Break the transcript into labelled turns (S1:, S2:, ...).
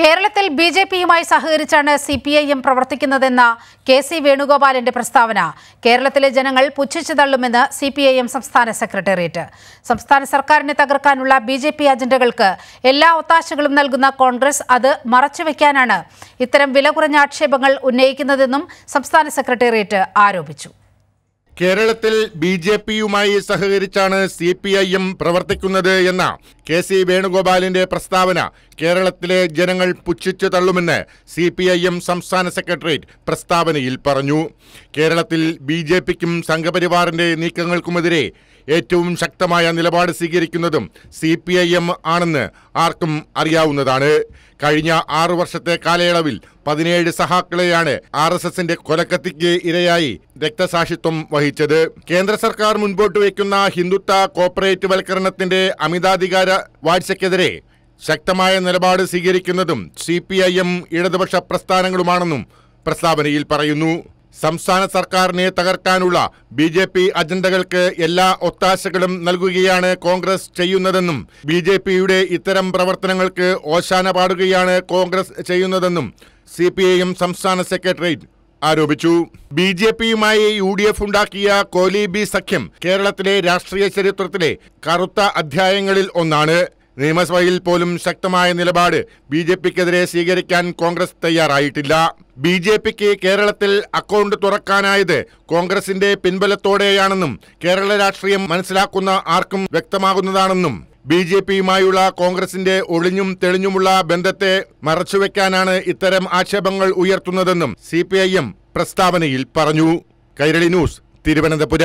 S1: കേരളത്തിൽ B J പിയുമായി സഹകരിച്ചാണ് സി പി ഐ എം പ്രവർത്തിക്കുന്നതെന്ന കെ സി വേണുഗോപാലിന്റെ പ്രസ്താവന കേരളത്തിലെ ജനങ്ങൾ പുച്ഛിച്ചു തള്ളുമെന്ന് സി പി ഐ എം സംസ്ഥാന സെക്രട്ടേറിയറ്റ് സംസ്ഥാന സർക്കാരിനെ തകർക്കാനുള്ള ബി ജെ പി അജണ്ടകൾക്ക് എല്ലാ ഒത്താശകളും നൽകുന്ന കോൺഗ്രസ് അത് മറച്ചുവെക്കാനാണ് ഇത്തരം വില കുറഞ്ഞ ആക്ഷേപങ്ങൾ ഉന്നയിക്കുന്നതെന്നും സംസ്ഥാന സെക്രട്ടേറിയറ്റ് ആരോപിച്ചു
S2: കേരളത്തിൽ ബി ജെ പിയുമായി സഹകരിച്ചാണ് സി പി ഐ എം പ്രവർത്തിക്കുന്നത് എന്ന കെ സി വേണുഗോപാലിന്റെ പ്രസ്താവന കേരളത്തിലെ ജനങ്ങൾ പുച്ഛിച്ചു തള്ളുമെന്ന് സി പി ഐ എം സംസ്ഥാന സെക്രട്ടേറിയറ്റ് പ്രസ്താവനയിൽ പറഞ്ഞു കേരളത്തിൽ ബി ജെ പിക്കും സംഘപരിവാറിന്റെ നീക്കങ്ങൾക്കുമെതിരെ ഏറ്റവും ശക്തമായ നിലപാട് സ്വീകരിക്കുന്നതും സി പി ഐ എം ആണെന്ന് ആർക്കും അറിയാവുന്നതാണ് കഴിഞ്ഞ ആറു വർഷത്തെ കാലയളവിൽ പതിനേഴ് സഹാക്കളെയാണ് ആർ എസ് എസിന്റെ കൊലക്കത്തിക്ക് ഇരയായി രക്തസാക്ഷിത്വം വഹിച്ചത് കേന്ദ്ര സർക്കാർ മുൻപോട്ട് വയ്ക്കുന്ന ഹിന്ദുത്വ കോർപ്പറേറ്റ് വൽക്കരണത്തിന്റെ അമിതാധികാര വാഴ്ചയ്ക്കെതിരെ ശക്തമായ നിലപാട് സ്വീകരിക്കുന്നതും സി പി ഐ എം ഇടതുപക്ഷ പ്രസ്ഥാനങ്ങളുമാണെന്നും പ്രസ്താവനയിൽ പറയുന്നു സംസ്ഥാന സർക്കാരിനെ തകർക്കാനുള്ള ബി ജെ പി അജണ്ടകൾക്ക് എല്ലാ ഒത്താശകളും നൽകുകയാണ് കോൺഗ്രസ് ചെയ്യുന്നതെന്നും ബി ജെ പിയുടെ ഇത്തരം പ്രവർത്തനങ്ങൾക്ക് ഓശാന പാടുകയാണ് കോൺഗ്രസ് ചെയ്യുന്നതെന്നും സി പി ഐ എം സംസ്ഥാന സെക്രട്ടേറിയറ്റ് ആരോപിച്ചു ബി ജെ പിയുമായി യു ഡി എഫ് ഉണ്ടാക്കിയ കോലി ബി സഖ്യം കേരളത്തിലെ രാഷ്ട്രീയ ചരിത്രത്തിലെ കറുത്ത അധ്യായങ്ങളിൽ ഒന്നാണ് നിയമസഭയിൽ പോലും ശക്തമായ നിലപാട് ബി ജെ പിക്കെതിരെ സ്വീകരിക്കാൻ കോൺഗ്രസ് തയ്യാറായിട്ടില്ല ബി ജെ പിക്ക് കേരളത്തിൽ അക്കൗണ്ട് തുറക്കാനായത് കോൺഗ്രസിന്റെ പിൻബലത്തോടെയാണെന്നും കേരള രാഷ്ട്രീയം മനസ്സിലാക്കുന്ന ആർക്കും വ്യക്തമാകുന്നതാണെന്നും ബി ജെ പിയുമായുള്ള കോൺഗ്രസിന്റെ ഒളിഞ്ഞും തെളിഞ്ഞുമുള്ള ബന്ധത്തെ മറച്ചുവെക്കാനാണ് ഇത്തരം ആക്ഷേപങ്ങൾ ഉയർത്തുന്നതെന്നും സി പ്രസ്താവനയിൽ പറഞ്ഞു കൈരളി ന്യൂസ് തിരുവനന്തപുരം